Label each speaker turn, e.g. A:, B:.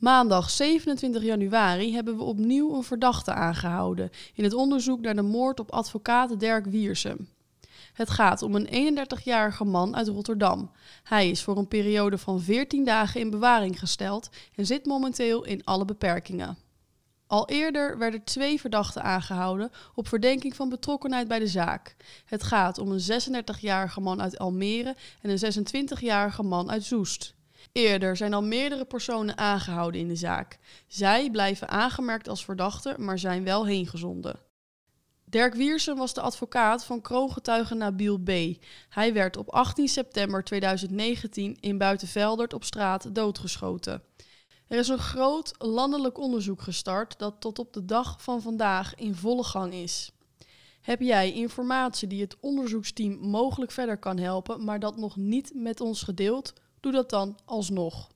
A: Maandag 27 januari hebben we opnieuw een verdachte aangehouden in het onderzoek naar de moord op advocaat Dirk Wiersum. Het gaat om een 31-jarige man uit Rotterdam. Hij is voor een periode van 14 dagen in bewaring gesteld en zit momenteel in alle beperkingen. Al eerder werden twee verdachten aangehouden op verdenking van betrokkenheid bij de zaak. Het gaat om een 36-jarige man uit Almere en een 26-jarige man uit Zoest. Eerder zijn al meerdere personen aangehouden in de zaak. Zij blijven aangemerkt als verdachten, maar zijn wel heengezonden. Dirk Wiersen was de advocaat van kroongetuige Nabil B. Hij werd op 18 september 2019 in Buitenveldert op straat doodgeschoten. Er is een groot landelijk onderzoek gestart dat tot op de dag van vandaag in volle gang is. Heb jij informatie die het onderzoeksteam mogelijk verder kan helpen, maar dat nog niet met ons gedeeld? doe dat dan alsnog.